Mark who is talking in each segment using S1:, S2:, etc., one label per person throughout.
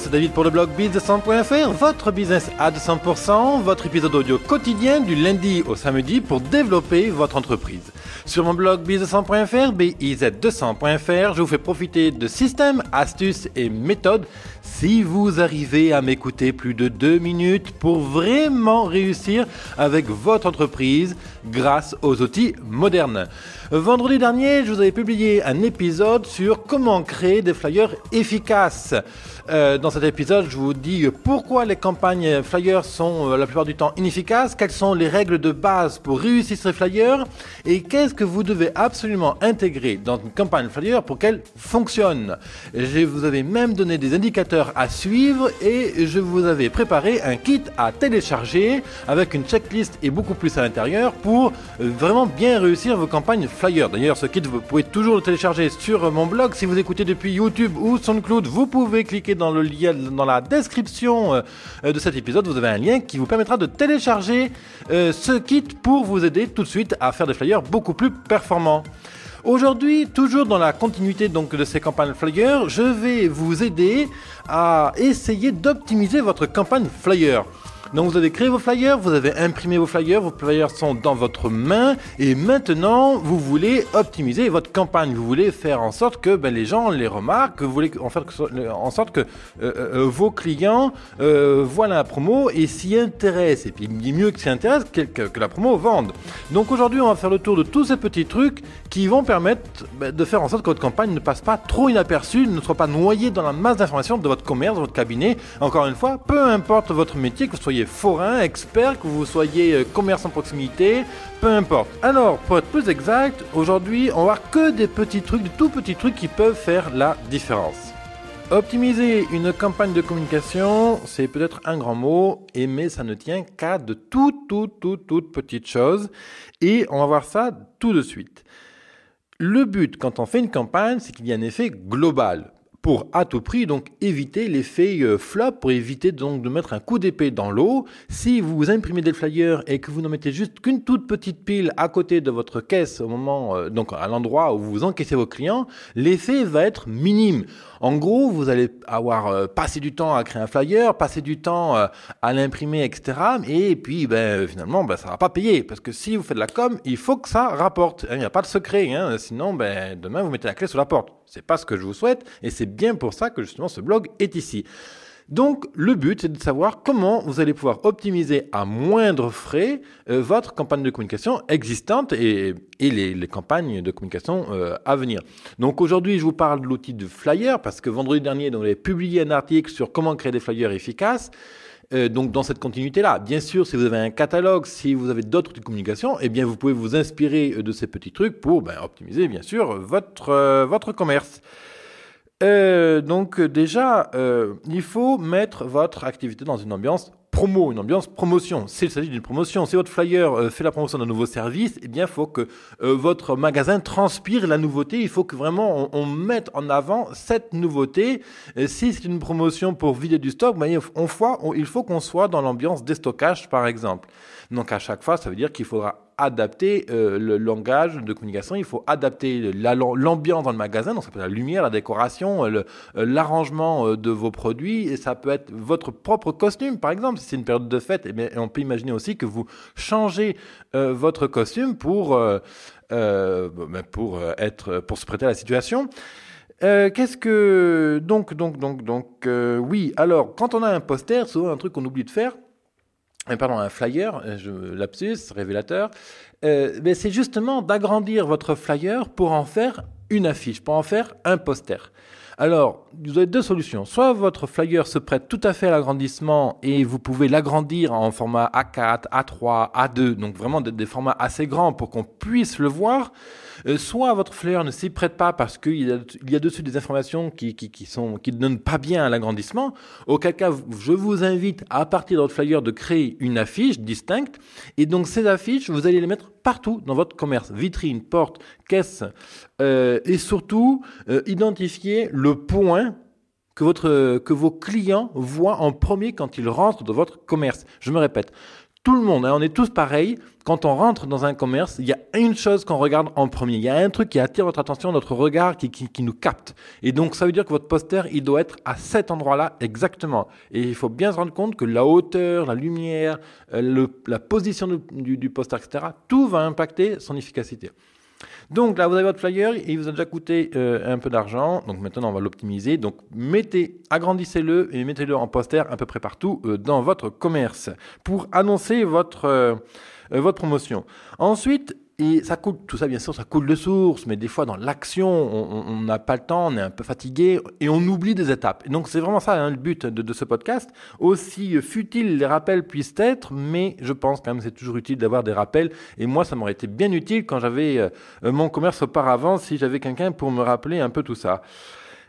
S1: c'est David pour le blog biz100.fr, votre business à 100%, votre épisode audio quotidien du lundi au samedi pour développer votre entreprise. Sur mon blog biz200.fr, biz200.fr, je vous fais profiter de systèmes, astuces et méthodes si vous arrivez à m'écouter plus de deux minutes pour vraiment réussir avec votre entreprise grâce aux outils modernes. Vendredi dernier, je vous avais publié un épisode sur comment créer des flyers efficaces. Euh, dans cet épisode, je vous dis pourquoi les campagnes flyers sont euh, la plupart du temps inefficaces, quelles sont les règles de base pour réussir ces flyers et quels ce que vous devez absolument intégrer dans une campagne flyer pour qu'elle fonctionne. Je vous avais même donné des indicateurs à suivre et je vous avais préparé un kit à télécharger avec une checklist et beaucoup plus à l'intérieur pour euh, vraiment bien réussir vos campagnes flyer. D'ailleurs, ce kit, vous pouvez toujours le télécharger sur mon blog. Si vous écoutez depuis YouTube ou SoundCloud, vous pouvez cliquer dans le lien dans la description euh, euh, de cet épisode. Vous avez un lien qui vous permettra de télécharger ce kit pour vous aider tout de suite à faire des flyers beaucoup plus performant. Aujourd'hui, toujours dans la continuité donc de ces campagnes flyer, je vais vous aider à essayer d'optimiser votre campagne flyer. Donc vous avez créé vos flyers, vous avez imprimé vos flyers, vos flyers sont dans votre main et maintenant vous voulez optimiser votre campagne, vous voulez faire en sorte que ben, les gens les remarquent, vous voulez en faire en sorte que euh, euh, euh, vos clients voient la promo et s'y intéressent. Et puis mieux que s'y intéressent que, la promo vende. Donc aujourd'hui on va faire le tour de tous ces petits trucs qui vont permettre ben, de faire en sorte que votre campagne ne passe pas trop inaperçue, ne soit pas noyée dans la masse d'informations de votre commerce, de votre cabinet. Encore une fois, peu importe votre métier, que vous soyez forain, expert, que vous soyez euh, commerçant en proximité, peu importe. Alors, pour être plus exact, aujourd'hui, on va voir que des petits trucs, des tout petits trucs qui peuvent faire la différence. Optimiser une campagne de communication, c'est peut-être un grand mot, mais ça ne tient qu'à de toutes, toutes, toutes, toutes petites choses. Et on va voir ça tout de suite. Le but quand on fait une campagne, c'est qu'il y a un effet global pour à tout prix donc éviter l'effet euh, flop, pour éviter donc de mettre un coup d'épée dans l'eau. Si vous imprimez des flyers et que vous n'en mettez juste qu'une toute petite pile à côté de votre caisse au moment, euh, donc à l'endroit où vous encaissez vos clients, l'effet va être minime. En gros, vous allez avoir euh, passé du temps à créer un flyer, passé du temps à l'imprimer, etc. Et puis, ben, finalement, ben, ça va pas payer parce que si vous faites de la com, il faut que ça rapporte. Il n'y a pas de secret, hein, sinon, ben, demain vous mettez la clé sous la porte n'est pas ce que je vous souhaite et c'est bien pour ça que justement ce blog est ici. Donc le but, c'est de savoir comment vous allez pouvoir optimiser à moindre frais euh, votre campagne de communication existante et, les, campagnes de communication euh, à venir. Donc aujourd'hui, je vous parle de l'outil de Flyer parce que vendredi dernier, on avait publié un article sur comment créer des flyers efficaces. Euh, donc dans cette continuité-là, bien sûr, si vous avez un catalogue, si vous avez d'autres communications, eh bien vous pouvez vous inspirer euh, de ces petits trucs pour ben, optimiser bien sûr votre, euh, votre commerce. donc déjà, il faut mettre votre activité dans une ambiance promo, une ambiance promotion. S'il s'agit d'une promotion, si votre flyer euh, fait la promotion d'un nouveau service, eh bien, il faut que euh, votre magasin transpire la nouveauté. Il faut que vraiment on, mette en avant cette nouveauté. si c'est une promotion pour vider du stock, ben, on, il faut qu'on soit dans l'ambiance déstockage, par exemple. Donc, à chaque fois, ça veut dire qu'il faudra adapter euh, le langage de communication, il faut adapter l'ambiance dans le magasin, donc ça peut être la lumière, la décoration, euh, euh, l'arrangement de vos produits, et ça peut être votre propre costume, par exemple, si c'est une période de fête, et eh on peut imaginer aussi que vous changez votre costume pour, ben, pour, être, pour se prêter à la situation. qu'est-ce que donc donc donc donc oui alors quand on a un poster souvent un truc qu'on oublie de faire euh, pardon, un flyer, euh, je, lapsus, révélateur, euh, mais c'est justement d'agrandir votre flyer pour en faire une affiche, pour en faire un poster. Alors, vous avez deux solutions. Soit votre flyer se prête tout à fait à l'agrandissement et vous pouvez l'agrandir en format A4, A3, A2, donc vraiment des formats assez grands pour qu'on puisse le voir. Euh, soit votre flyer ne s'y prête pas parce qu'il y, a, dessus des informations qui, ne donnent pas bien à l'agrandissement, au cas je vous invite à partir de votre flyer de créer une affiche distincte. Et donc ces affiches, vous allez les mettre partout dans votre commerce, vitrine, porte, caisse, euh, et surtout identifiez euh, identifier le point que vos clients voient en premier quand ils rentrent dans votre commerce. Je me répète, tout le monde, hein, on est tous pareils. Quand on rentre dans un commerce, il y a une chose qu'on regarde en premier. Il y a un truc qui attire votre attention, notre regard, qui, nous capte. Et donc, ça veut dire que votre poster, il doit être à cet endroit-là exactement. Et il faut bien se rendre compte que la hauteur, la lumière, euh, la position du poster, etc., tout va impacter son efficacité. Donc là, vous avez votre flyer, il vous a déjà coûté euh, un peu d'argent, donc maintenant on va l'optimiser. Donc mettez, agrandissez-le et mettez-le en poster à peu près partout euh, dans votre commerce pour annoncer votre, euh, votre promotion. Ensuite, et ça coule, tout ça, bien sûr, ça coule de source, mais des fois, dans l'action, on n'a pas le temps, on est un peu fatigué et on oublie des étapes. Et donc, c'est vraiment ça hein, le but de, ce podcast. Aussi euh, futile les rappels puissent être, mais je pense quand même c'est toujours utile d'avoir des rappels. Et moi, ça m'aurait été bien utile quand j'avais euh, euh, mon commerce auparavant, si j'avais quelqu'un pour me rappeler un peu tout ça.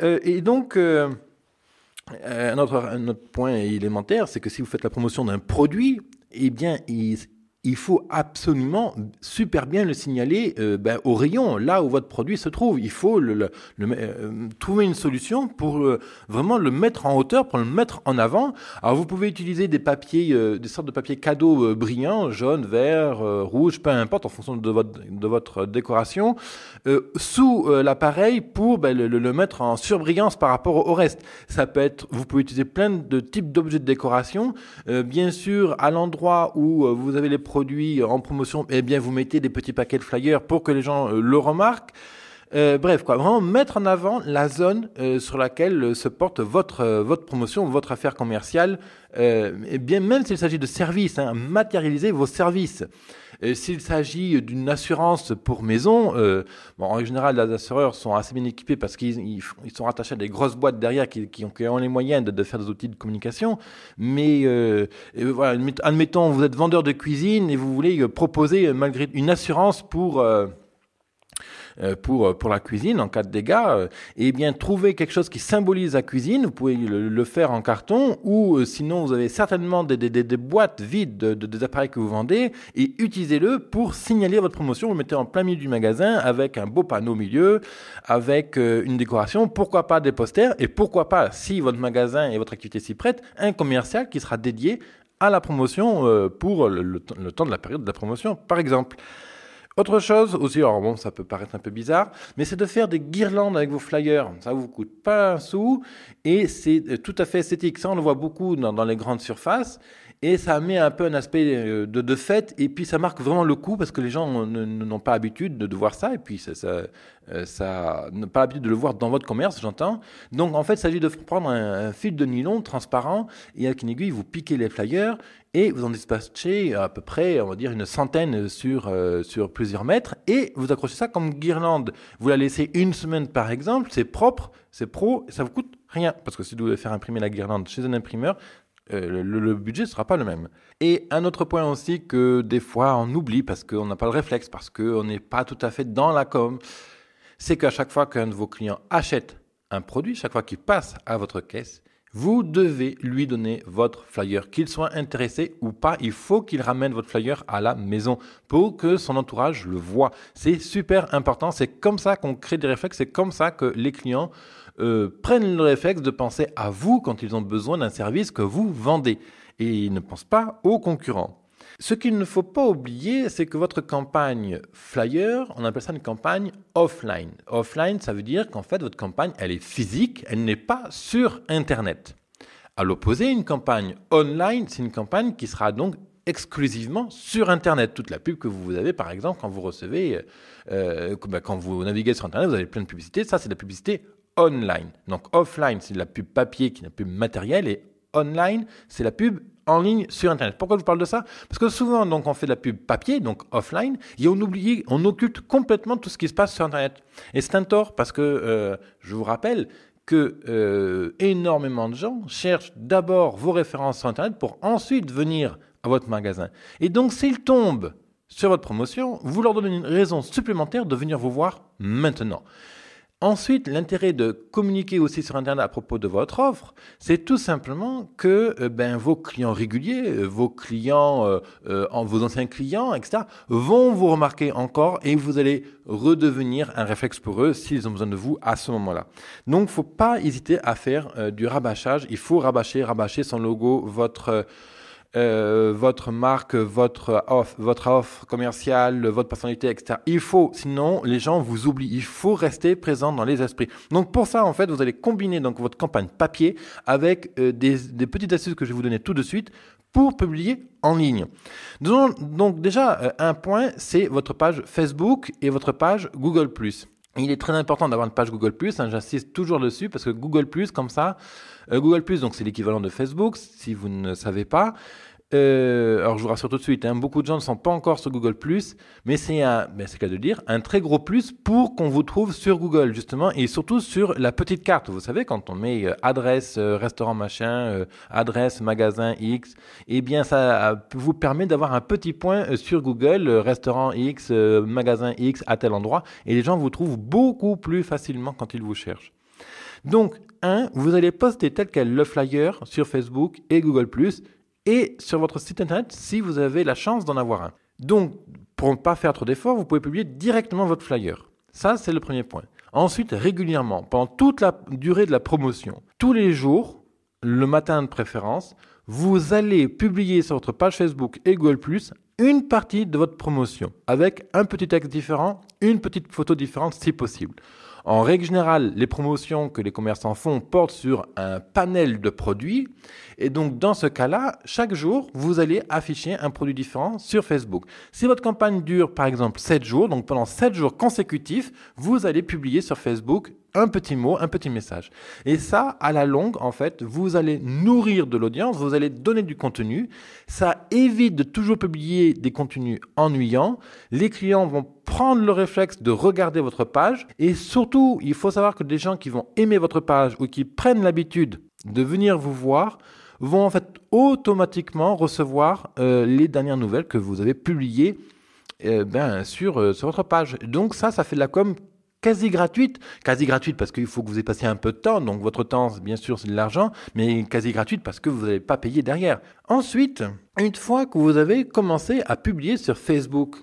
S1: et donc. autre, un autre point élémentaire, c'est que si vous faites la promotion d'un produit, eh bien, il, il faut absolument super bien le signaler euh, ben, au rayon, là où votre produit se trouve. Il faut euh, trouver une solution pour euh, vraiment le mettre en hauteur, pour le mettre en avant. Alors vous pouvez utiliser des papiers, des sortes de papiers cadeaux brillants, jaunes, verts, rouges, peu importe, en fonction de votre, de votre décoration, sous l'appareil pour ben, le, mettre en surbrillance par rapport au, reste. Ça peut être, vous pouvez utiliser plein de types d'objets de décoration, bien sûr à l'endroit où vous avez les produits en promotion, eh bien, vous mettez des petits paquets de flyers pour que les gens euh, le remarquent. Euh, bref, quoi, vraiment mettre en avant la zone euh, sur laquelle euh, se porte votre, votre promotion, votre affaire commerciale, et bien même s'il s'agit de services, hein, matérialiser vos services. S'il s'agit d'une assurance pour maison, en général, les assureurs sont assez bien équipés parce qu'ils ils, sont rattachés à des grosses boîtes derrière qui, ont, les moyens de, faire des outils de communication. Mais voilà, admettons, vous êtes vendeur de cuisine et vous voulez proposer malgré une assurance pour... Euh, pour, euh, pour la cuisine en cas de dégâts, euh, et bien trouver quelque chose qui symbolise la cuisine, vous pouvez le, faire en carton, ou sinon vous avez certainement des, des, boîtes vides de, des appareils que vous vendez, et utilisez-le pour signaler votre promotion, vous mettez en plein milieu du magasin avec un beau panneau au milieu, avec une décoration, pourquoi pas des posters, et pourquoi pas, si votre magasin et votre activité s'y prête, un commercial qui sera dédié à la promotion pour le temps de la période de la promotion, par exemple. Autre chose aussi, alors bon, ça peut paraître un peu bizarre, mais c'est de faire des guirlandes avec vos flyers. Ça vous coûte pas un sou et c'est euh, tout à fait esthétique. Ça, on le voit beaucoup dans, dans les grandes surfaces. Et ça met un peu un aspect euh, de, fait, fête, et puis ça marque vraiment le coup parce que les gens n'ont pas l'habitude de, voir ça, et puis ça, ça, euh, pas l'habitude de le voir dans votre commerce, j'entends. Donc en fait, il s'agit de prendre un, fil de nylon transparent, et avec une aiguille, vous piquez les flyers, et vous en dispatchez à peu près, on va dire, une centaine sur, euh, sur plusieurs mètres, et vous accrochez ça comme guirlande. Vous la laissez une semaine par exemple, c'est propre, c'est pro, et ça vous coûte rien. Parce que si vous voulez faire imprimer la guirlande chez un imprimeur, euh, le, budget ne sera pas le même. Et un autre point aussi que des fois on oublie parce qu'on n'a pas le réflexe, parce qu'on n'est pas tout à fait dans la com, c'est qu'à chaque fois qu'un de vos clients achète un produit, chaque fois qu'il passe à votre caisse, vous devez lui donner votre flyer. Qu'il soit intéressé ou pas, il faut qu'il ramène votre flyer à la maison pour que son entourage le voit. C'est super important. C'est comme ça qu'on crée des réflexes. C'est comme ça que les clients euh, prennent le réflexe de penser à vous quand ils ont besoin d'un service que vous vendez. Et ils ne pensent pas aux concurrents. Ce qu'il ne faut pas oublier, c'est que votre campagne flyer, on appelle ça une campagne offline. Offline, ça veut dire qu'en fait, votre campagne, elle est physique, elle n'est pas sur Internet. À l'opposé, une campagne online, c'est une campagne qui sera donc exclusivement sur Internet. Toute la pub que vous avez, par exemple, quand vous recevez, euh, euh, quand vous naviguez sur Internet, vous avez plein de publicités. Ça, c'est de la publicité online. Donc offline, c'est de la pub papier qui est de la pub matérielle et online, c'est la pub en ligne sur Internet. Pourquoi je vous parle de ça Parce que souvent, donc, on fait de la pub papier, donc offline, et on oublie, on occulte complètement tout ce qui se passe sur Internet. Et c'est un tort parce que euh, je vous rappelle que euh, énormément de gens cherchent d'abord vos références sur Internet pour ensuite venir à votre magasin. Et donc, s'ils tombent sur votre promotion, vous leur donnez une raison supplémentaire de venir vous voir maintenant. Ensuite, l'intérêt de communiquer aussi sur Internet à propos de votre offre, c'est tout simplement que euh, ben, vos clients réguliers, euh, vos clients, euh, vos anciens clients, etc., vont vous remarquer encore et vous allez redevenir un réflexe pour eux s'ils ont besoin de vous à ce moment-là. Donc, faut pas hésiter à faire du rabâchage. Il faut rabâcher, rabâcher son logo, votre euh, votre marque, votre offre, votre offre commerciale, votre personnalité, etc. Il faut, sinon les gens vous oublient. Il faut rester présent dans les esprits. Donc pour ça, en fait, vous allez combiner donc votre campagne papier avec euh, des, petites astuces que je vais vous donner tout de suite pour publier en ligne. Donc, déjà, euh, un point, c'est votre page Facebook et votre page Google ⁇ il est très important d'avoir une page Google hein, j'insiste toujours dessus parce que Google comme ça, euh, Google donc c'est l'équivalent de Facebook si vous ne savez pas, euh, alors je vous rassure tout de suite, hein, beaucoup de gens ne sont pas encore sur Google ⁇ mais c'est un, c'est de dire, un très gros plus pour qu'on vous trouve sur Google, justement, et surtout sur la petite carte. Vous savez, quand on met euh, adresse, euh, restaurant machin, adresse, magasin X, eh bien ça vous permet d'avoir un petit point sur Google, restaurant X, magasin X, à tel endroit, et les gens vous trouvent beaucoup plus facilement quand ils vous cherchent. Donc, un, vous allez poster tel quel le flyer sur Facebook et Google ⁇ et sur votre site internet si vous avez la chance d'en avoir un. Donc, pour ne pas faire trop d'efforts, vous pouvez publier directement votre flyer. Ça, c'est le premier point. Ensuite, régulièrement, pendant toute la durée de la promotion, tous les jours, le matin de préférence, vous allez publier sur votre page Facebook et Google ⁇ une partie de votre promotion, avec un petit texte différent, une petite photo différente si possible. En règle générale, les promotions que les commerçants font portent sur un panel de produits. Et donc, dans ce cas-là, chaque jour, vous allez afficher un produit différent sur Facebook. Si votre campagne dure, par exemple, 7 jours, donc pendant 7 jours consécutifs, vous allez publier sur Facebook un petit mot, un petit message. Et ça, à la longue, en fait, vous allez nourrir de l'audience, vous allez donner du contenu. Ça évite de toujours publier des contenus ennuyants. Les clients vont prendre le réflexe de regarder votre page. Et surtout, il faut savoir que des gens qui vont aimer votre page ou qui prennent l'habitude de venir vous voir vont en fait automatiquement recevoir euh, les dernières nouvelles que vous avez publiées euh, ben, sur, euh, sur votre page. Donc ça, ça fait de la com quasi gratuite, quasi gratuite parce qu'il faut que vous ayez passé un peu de temps, donc votre temps, bien sûr, c'est de l'argent, mais quasi gratuite parce que vous n'allez pas payer derrière. Ensuite, une fois que vous avez commencé à publier sur Facebook,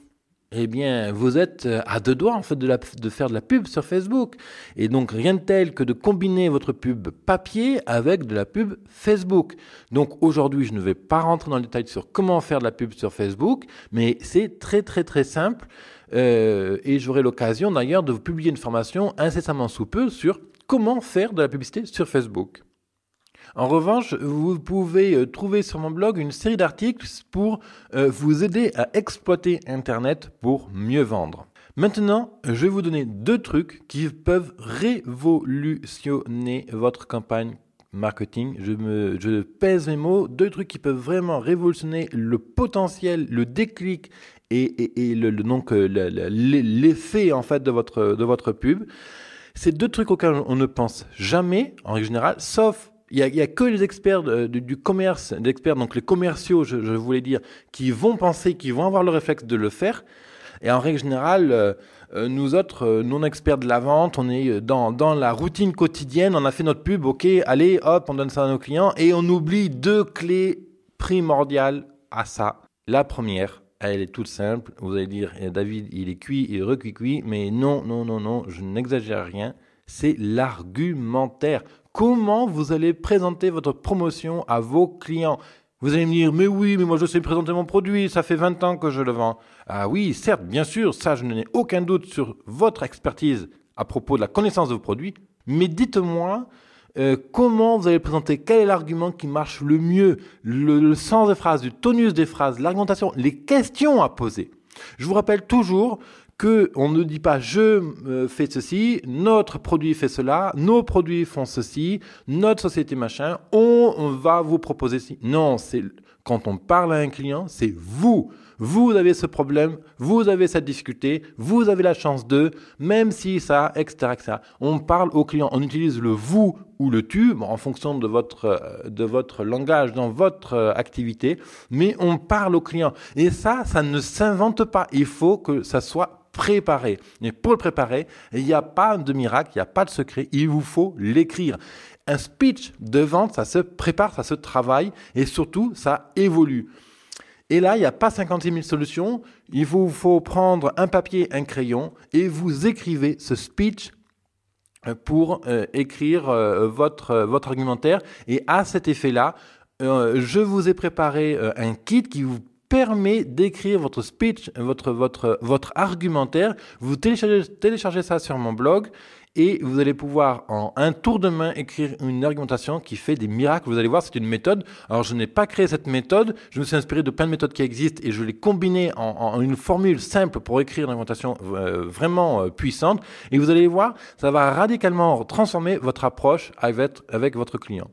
S1: eh bien, vous êtes euh, à deux doigts en fait de, de, faire de la pub sur Facebook. Et donc, rien de tel que de combiner votre pub papier avec de la pub Facebook. Donc, aujourd'hui, je ne vais pas rentrer dans le détail sur comment faire de la pub sur Facebook, mais c'est très très très simple. Euh, et j'aurai l'occasion d'ailleurs de vous publier une formation incessamment sous peu sur comment faire de la publicité sur Facebook. En revanche, vous pouvez euh, trouver sur mon blog une série d'articles pour euh, vous aider à exploiter Internet pour mieux vendre. Maintenant, je vais vous donner deux trucs qui peuvent révolutionner votre campagne marketing. Je, pèse mes mots. Deux trucs qui peuvent vraiment révolutionner le potentiel, le déclic et, le, donc euh, l'effet en fait de votre, de votre pub. C'est deux trucs auxquels on ne pense jamais en général, sauf il n'y a, y a, que les experts du, commerce, d'experts donc les commerciaux, je voulais dire, qui vont penser, qui vont avoir le réflexe de le faire. Et en règle générale, euh, euh, nous autres, euh, non experts de la vente, on est dans, dans, la routine quotidienne, on a fait notre pub, ok, allez, hop, on donne ça à nos clients, et on oublie deux clés primordiales à ça. La première, elle est toute simple, vous allez dire, eh, David, il est cuit, il est recuit cuit, mais non, non, non, non, je n'exagère rien, c'est l'argumentaire. Comment vous allez présenter votre promotion à vos clients vous allez me dire, mais oui, mais moi je sais présenter mon produit, ça fait 20 ans que je le vends. Ah oui, certes, bien sûr, ça je n'ai aucun doute sur votre expertise à propos de la connaissance de vos produits, mais dites-moi euh, comment vous allez présenter, quel est l'argument qui marche le mieux, le, le sens des phrases, le tonus des phrases, l'argumentation, les questions à poser. Je vous rappelle toujours on ne dit pas je euh, fais ceci, notre produit fait cela, nos produits font ceci, notre société machin, on va vous proposer ceci. Non, c'est quand on parle à un client, c'est vous. Vous avez ce problème, vous avez ça discuter, vous avez la chance de, même si ça, etc., On parle au client, on utilise le vous ou le tu, en fonction de votre, euh, de votre langage, dans votre euh, activité, mais on parle au client. Et ça, ça ne s'invente pas. Il faut que ça soit préparer. Mais pour le préparer, il n'y a pas de miracle, il n'y a pas de secret, il vous faut l'écrire. Un speech de vente, ça se prépare, ça se travaille et surtout, ça évolue. Et là, il n'y a pas 56 000 solutions. Il vous faut prendre un papier, un crayon et vous écrivez ce speech euh, pour euh, écrire euh, votre, votre argumentaire. Et à cet effet-là, je vous ai préparé un kit qui vous permet d'écrire votre speech, votre, votre, votre argumentaire. Vous téléchargez, ça sur mon blog et vous allez pouvoir en un tour de main écrire une argumentation qui fait des miracles. Vous allez voir, c'est une méthode. Alors je n'ai pas créé cette méthode, je me suis inspiré de plein de méthodes qui existent et je l'ai combiné en, une formule simple pour écrire une argumentation euh, vraiment euh, puissante. Et vous allez voir, ça va radicalement transformer votre approche avec votre client.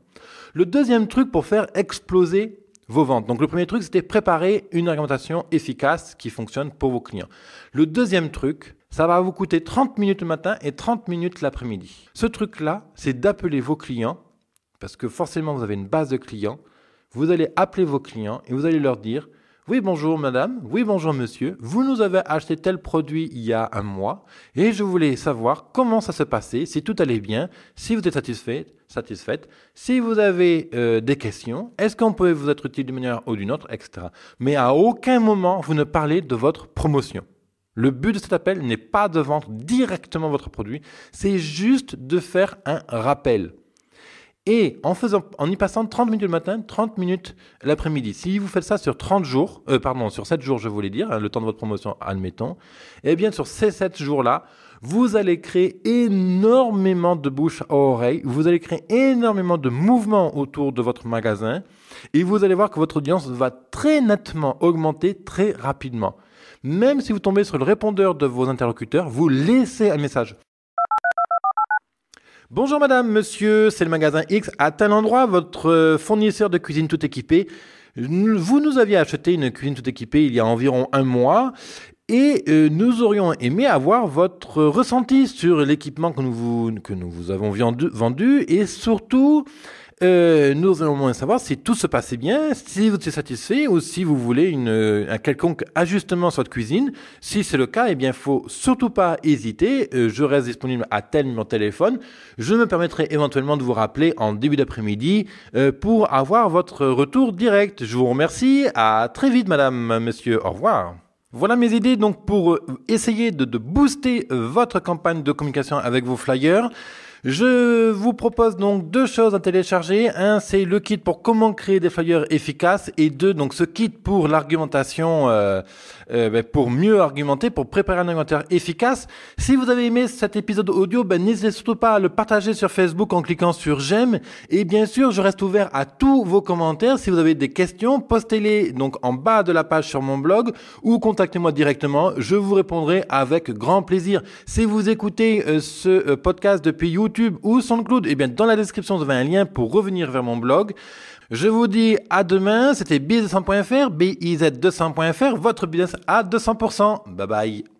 S1: Le deuxième truc pour faire exploser vos ventes. Donc le premier truc, c'était préparer une argumentation efficace qui fonctionne pour vos clients. Le deuxième truc, ça va vous coûter 30 minutes le matin et 30 minutes l'après-midi. Ce truc-là, c'est d'appeler vos clients, parce que forcément vous avez une base de clients, vous allez appeler vos clients et vous allez leur dire, oui, bonjour madame. Oui, bonjour monsieur. Vous nous avez acheté tel produit il y a un mois et je voulais savoir comment ça se passait, si tout allait bien, si vous êtes satisfaite, satisfaite, si vous avez euh, des questions, est-ce qu'on peut vous être utile d'une manière ou d'une autre, etc. Mais à aucun moment vous ne parlez de votre promotion. Le but de cet appel n'est pas de vendre directement votre produit, c'est juste de faire un rappel et en, faisant, en y passant 30 minutes le matin, 30 minutes l'après-midi. Si vous faites ça sur 30 jours, euh, pardon, sur 7 jours, je voulais dire, hein, le temps de votre promotion, admettons, eh bien sur ces 7 jours-là, vous allez créer énormément de bouche à oreille, vous allez créer énormément de mouvements autour de votre magasin, et vous allez voir que votre audience va très nettement augmenter très rapidement. Même si vous tombez sur le répondeur de vos interlocuteurs, vous laissez un message. Bonjour madame, monsieur, c'est le magasin X à tel endroit, votre euh, fournisseur de cuisine tout équipée. Vous nous aviez acheté une cuisine tout équipée il y a environ un mois et euh, nous aurions aimé avoir votre ressenti sur l'équipement que nous vous, que nous vous avons vendu et surtout euh, nous allons moins savoir si tout se passait bien, si vous êtes satisfait ou si vous voulez une, euh, un quelconque ajustement sur votre cuisine. Si c'est le cas, eh bien, faut surtout pas hésiter. Euh, je reste disponible à tel numéro téléphone. Je me permettrai éventuellement de vous rappeler en début d'après-midi pour avoir votre retour direct. Je vous remercie. À très vite, madame, monsieur. Au revoir. Voilà mes idées donc pour essayer de, de booster votre campagne de communication avec vos flyers. Je vous propose donc deux choses à télécharger. Un, c'est le kit pour comment créer des flyers efficaces. Et deux, donc ce kit pour l'argumentation, euh, euh, ben, pour mieux argumenter, pour préparer un argumentaire efficace. Si vous avez aimé cet épisode audio, ben, n'hésitez surtout pas à le partager sur Facebook en cliquant sur j'aime. Et bien sûr, je reste ouvert à tous vos commentaires. Si vous avez des questions, postez-les donc en bas de la page sur mon blog ou contactez-moi directement. Je vous répondrai avec grand plaisir. Si vous écoutez euh, ce podcast depuis YouTube, YouTube ou SoundCloud, et eh bien, dans la description, vous avez un lien pour revenir vers mon blog. Je vous dis à demain. C'était biz200.fr, biz200.fr, votre business à 200%. Bye bye.